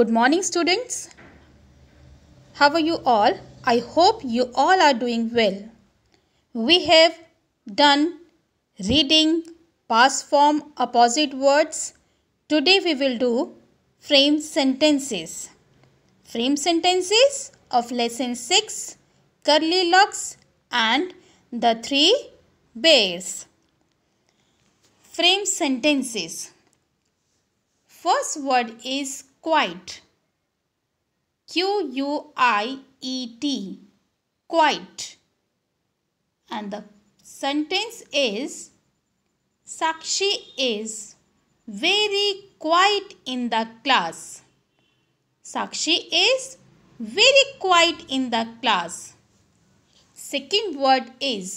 Good morning students. How are you all? I hope you all are doing well. We have done reading past form opposite words. Today we will do frame sentences. Frame sentences of lesson 6 curly locks and the three bears. Frame sentences. First word is quite q u i e t quite and the sentence is Sakshi is very quiet in the class Sakshi is very quiet in the class second word is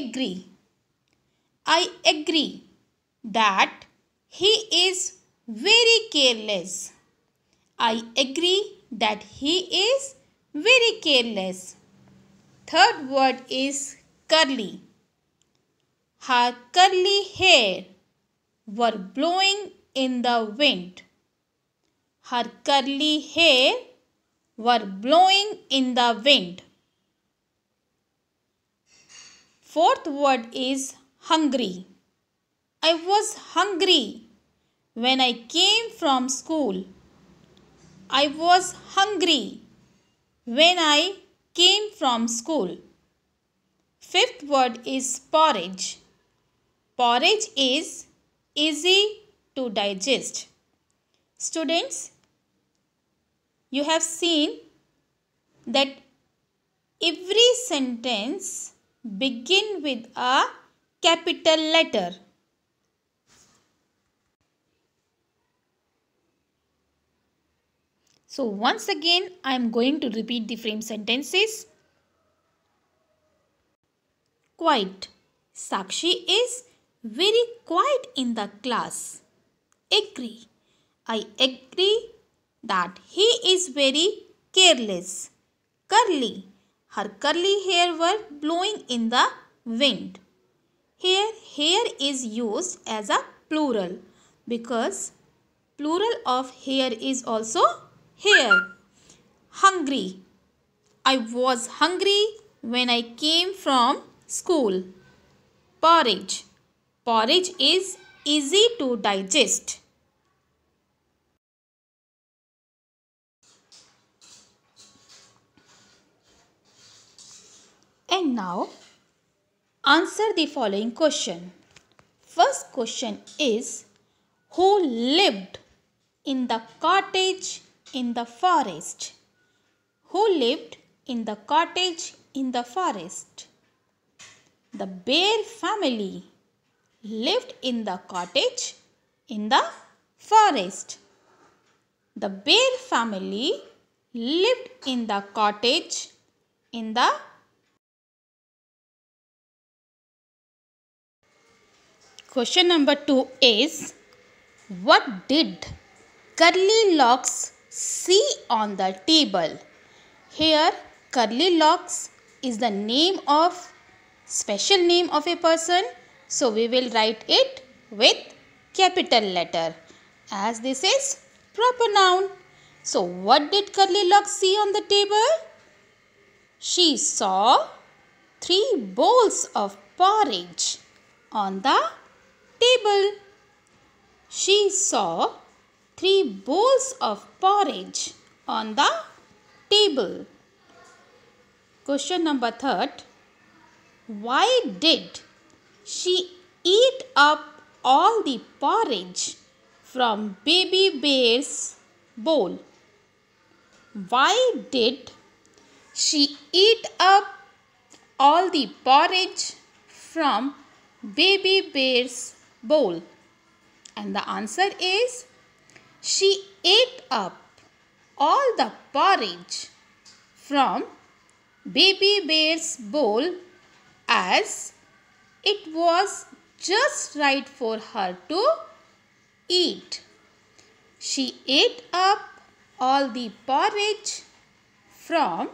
agree I agree that he is very careless. I agree that he is very careless. Third word is curly. Her curly hair were blowing in the wind. Her curly hair were blowing in the wind. Fourth word is hungry. I was hungry when I came from school. I was hungry when I came from school. Fifth word is porridge. Porridge is easy to digest. Students, you have seen that every sentence begin with a capital letter. So once again I am going to repeat the frame sentences. Quiet. Sakshi is very quiet in the class. Agree. I agree that he is very careless. Curly. Her curly hair were blowing in the wind. Here, hair is used as a plural because plural of hair is also here. Hungry. I was hungry when I came from school. Porridge. Porridge is easy to digest. And now answer the following question. First question is who lived in the cottage in the forest. Who lived in the cottage in the forest? The bear family lived in the cottage in the forest. The bear family lived in the cottage in the Question number 2 is What did Curly Locks see on the table. Here curly locks is the name of special name of a person. So we will write it with capital letter as this is proper noun. So what did curly locks see on the table? She saw three bowls of porridge on the table. She saw three bowls of porridge on the table. Question number third. Why did she eat up all the porridge from baby bear's bowl? Why did she eat up all the porridge from baby bear's bowl? And the answer is she ate up all the porridge from Baby Bear's bowl as it was just right for her to eat. She ate up all the porridge from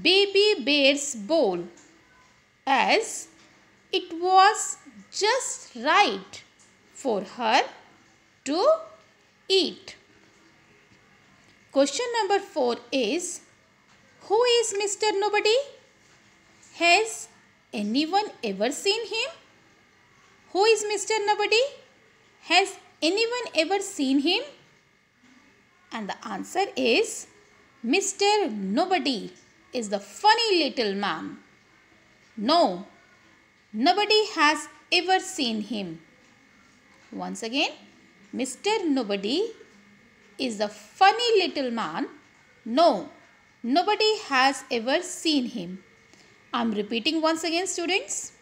Baby Bear's bowl as it was just right for her to eat. Question number 4 is Who is Mr. Nobody? Has anyone ever seen him? Who is Mr. Nobody? Has anyone ever seen him? And the answer is Mr. Nobody is the funny little man. No, nobody has ever seen him. Once again, Mr. Nobody is a funny little man. No, nobody has ever seen him. I'm repeating once again, students.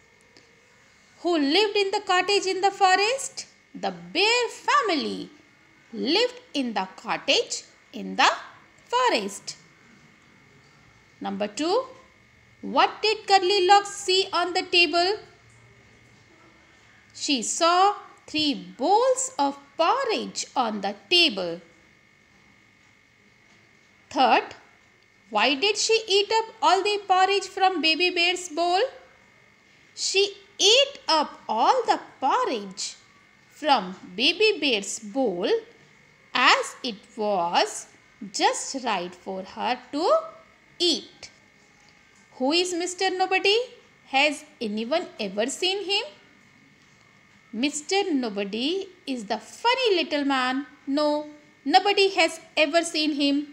Who lived in the cottage in the forest? The bear family lived in the cottage in the forest. Number two, what did Curly Locks see on the table? She saw three bowls of porridge on the table. Third, why did she eat up all the porridge from baby bear's bowl? She ate up all the porridge from baby bear's bowl as it was just right for her to eat. Who is Mr. Nobody? Has anyone ever seen him? Mr. Nobody is the funny little man. No, nobody has ever seen him.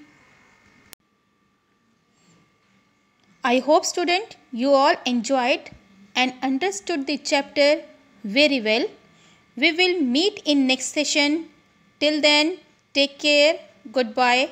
I hope student you all enjoyed and understood the chapter very well. We will meet in next session. Till then, take care. Goodbye.